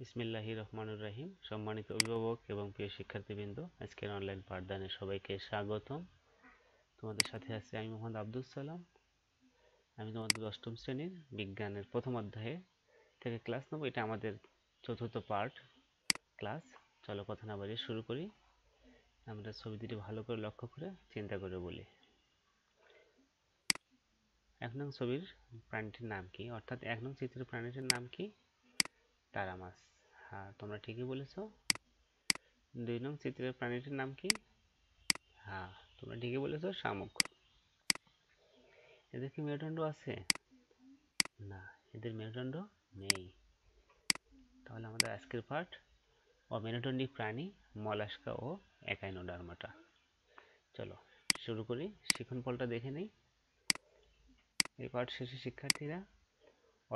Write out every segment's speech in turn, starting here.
বিসমিল্লাহি রহমানুর রাহিম সম্মানিত অভিভাবক এবং প্রিয় শিক্ষার্থীবৃন্দ আজকের অনলাইন পাঠদানে সবাইকে স্বাগতম তোমাদের সাথে আছি আমি মোহাম্মদ আব্দুল সালাম আমি তোমাদের অষ্টম শ্রেণীর বিজ্ঞানের প্রথম অধ্যায়ে থেকে ক্লাস নেব এটা আমাদের চতুর্থ পার্ট ক্লাস চলো কথা না বাড়িয়ে শুরু করি আমরা ছবি দুটি ভালো করে লক্ষ্য করে চিন্তা করে বলি এক নং ছবির প্রাণীটির নাম কি অর্থাৎ এক নং চিত্রের প্রাণীটির নাম কি তারা মাছ হ্যাঁ তোমরা ঠিকই বলেছ দুই নং চিত্রের প্রাণীটির নাম কি হ্যাঁ তোমরা ঠিকই বলেছ শামুক এদের কি মেরুদণ্ড আছে না এদের মেরুদণ্ড নেই তাহলে আমাদের আজকের পাঠ অমেরুদণ্ডিক প্রাণী মলাস্কা ও একাইনোডার্মাটা চলো শুরু করি শিখন ফলটা দেখে নিই এই পাঠ শেষে শিক্ষার্থীরা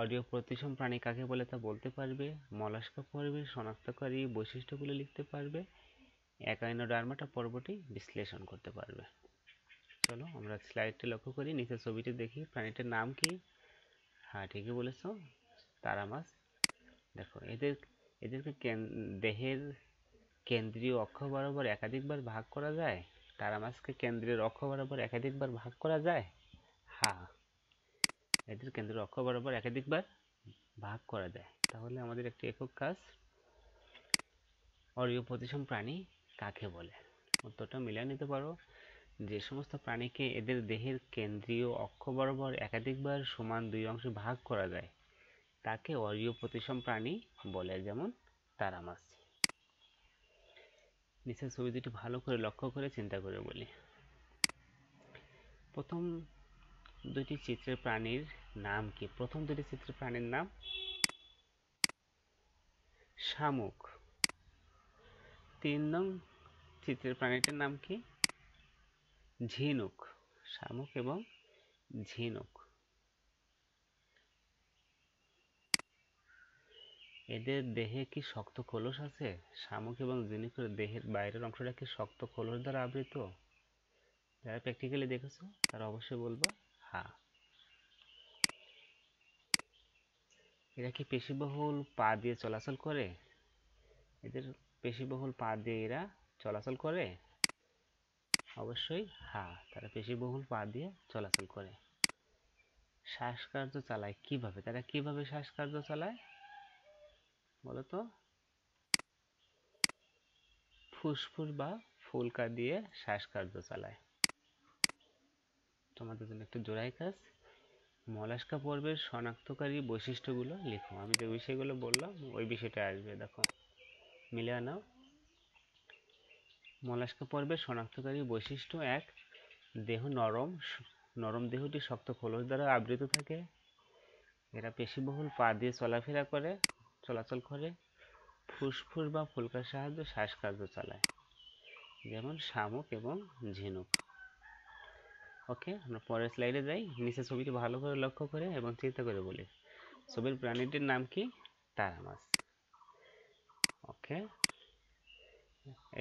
অডিও প্রতিসম প্রাণী কাকে বলে তা বলতে পারবে মলাস্কা পর্বের শনাক্তকারী বৈশিষ্ট্যগুলো লিখতে পারবে ডার্মাটা পর্বটি বিশ্লেষণ করতে পারবে চলো আমরা স্লাইডটি লক্ষ্য করি নিচের ছবিটি দেখি প্রাণীটার নাম কি হ্যাঁ ঠিকই বলেছ তারা মাছ দেখো এদের এদেরকে দেহের কেন্দ্রীয় অক্ষ বরাবর একাধিকবার ভাগ করা যায় তারা মাছকে কেন্দ্রীয় অক্ষ বরাবর একাধিকবার ভাগ করা যায় হ্যাঁ এদের কেন্দ্র অক্ষ বরাবর একাধিকবার ভাগ করা যায় তাহলে আমাদের একটি একক কাজ অরীয় প্রতিসম প্রাণী কাকে বলে উত্তরটা মিলিয়ে নিতে পারো যে সমস্ত প্রাণীকে এদের দেহের কেন্দ্রীয় অক্ষ বরাবর একাধিকবার সমান দুই অংশে ভাগ করা যায় তাকে অরীয় প্রতিসম প্রাণী বলে যেমন তারা মাছ নিচের ছবি দুটি ভালো করে লক্ষ্য করে চিন্তা করে বলি প্রথম দুটি চিত্রের প্রাণীর নাম কি প্রথম দুটি চিত্রের প্রাণীর নাম শামুক তিন নং চিত্রের প্রাণীটির নাম কি ঝিনুক শামুক এবং ঝিনুক এদের দেহে কি শক্ত খোলস আছে শামুক এবং ঝিনুকের দেহের বাইরের অংশটা কি শক্ত খোলস দ্বারা আবৃত যারা প্র্যাকটিক্যালি দেখেছো তারা অবশ্যই বলবা রাখা এরা কি পেশিবহুল পা দিয়ে চলাচল করে এদের পেশিবহুল পা দিয়ে এরা চলাচল করে অবশ্যই হ্যাঁ তারা পেশিবহুল পা দিয়ে চলাচল করে শ্বাসকার্য চালায় কিভাবে তারা কিভাবে শ্বাসকার্য চালায় বলতো ফুসফুস বা ফুলকা দিয়ে শ্বাসকার্য চালায় তোমাদের জন্য একটু জোড়াই কাজ মলাস্কা পর্বের শনাক্তকারী বৈশিষ্ট্যগুলো লেখো আমি যে বিষয়গুলো বললাম ওই বিষয়টা আসবে দেখো মিলে নাও মলাস্কা পর্বের শনাক্তকারী বৈশিষ্ট্য এক দেহ নরম নরম দেহটি শক্ত খোলস দ্বারা আবৃত থাকে এরা পেশিবহুল পা দিয়ে চলাফেরা করে চলাচল করে ফুসফুস বা ফুলকার সাহায্যে শ্বাসকার্য চালায় যেমন শামুক এবং ঝিনুক ওকে আমরা পরের স্লাইডে যাই নিচে ছবিটি ভালো করে লক্ষ্য করে এবং চিন্তা করে বলি ছবির প্রাণীটির নাম কি তারা মাছ ওকে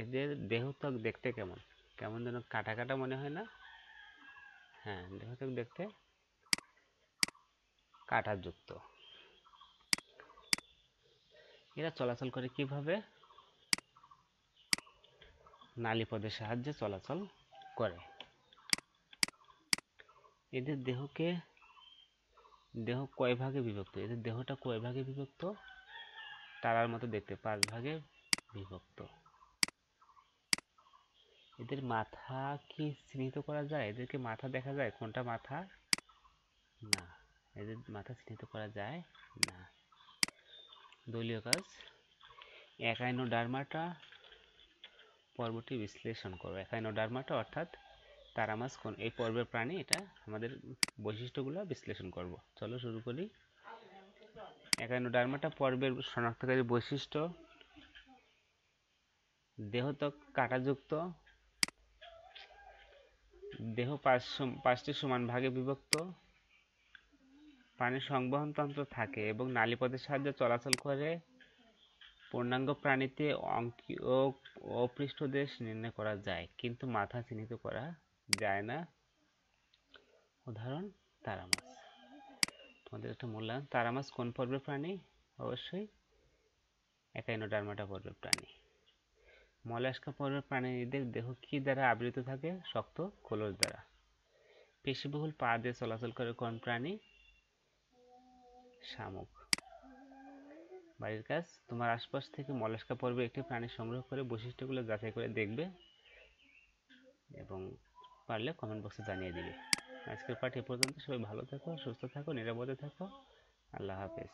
এদের দেহ ত্বক দেখতে কেমন কেমন যেন কাটা কাটা মনে হয় না হ্যাঁ দেহ ত্বক দেখতে কাঁটাযুক্ত এরা চলাচল করে কিভাবে নালীপদের সাহায্যে চলাচল করে এদের দেহকে দেহ কয় ভাগে বিভক্ত এদের দেহটা কয় ভাগে বিভক্ত তারার মতো দেখতে পাঁচ ভাগে বিভক্ত এদের মাথা কি চিহ্নিত করা যায় এদেরকে মাথা দেখা যায় কোনটা মাথা না এদের মাথা চিহ্নিত করা যায় না দলীয় কাজ ডার্মাটা পর্বটি বিশ্লেষণ করো ডার্মাটা অর্থাৎ তারা মাছ কোন এই পর্বের প্রাণী এটা আমাদের বৈশিষ্ট্যগুলো বিশ্লেষণ করব চলো শুরু করি একান্ন ডার্মাটা পর্বের শনাক্তকারী বৈশিষ্ট্য দেহত্বক কাটাযুক্ত দেহ পাঁচটি সমান ভাগে বিভক্ত পানির তন্ত্র থাকে এবং নালীপথের সাহায্যে চলাচল করে পূর্ণাঙ্গ প্রাণীতে অঙ্কীয় ও পৃষ্ঠদেশ নির্ণয় করা যায় কিন্তু মাথা চিহ্নিত করা যায় না উদাহরণ তারা মাছ তোমাদের একটা মূল্যায়ন তারা মাছ কোন পর্বের প্রাণী অবশ্যই একাইনোডার্মাটা পর্বের প্রাণী মলাস্কা পর্বের প্রাণীদের দেহ কি দ্বারা আবৃত থাকে শক্ত খোলস দ্বারা পেশিবহুল পা দিয়ে চলাচল করে কোন প্রাণী শামুক বাড়ির কাজ তোমার আশপাশ থেকে মলাস্কা পর্বে একটি প্রাণী সংগ্রহ করে বৈশিষ্ট্যগুলো যাচাই করে দেখবে এবং পারলে কমেন্ট বক্সে জানিয়ে দিবে আজকের পার্টি এ পর্যন্ত সবাই ভালো থাকো সুস্থ থাকো নিরাপদে থাকো আল্লাহ হাফেজ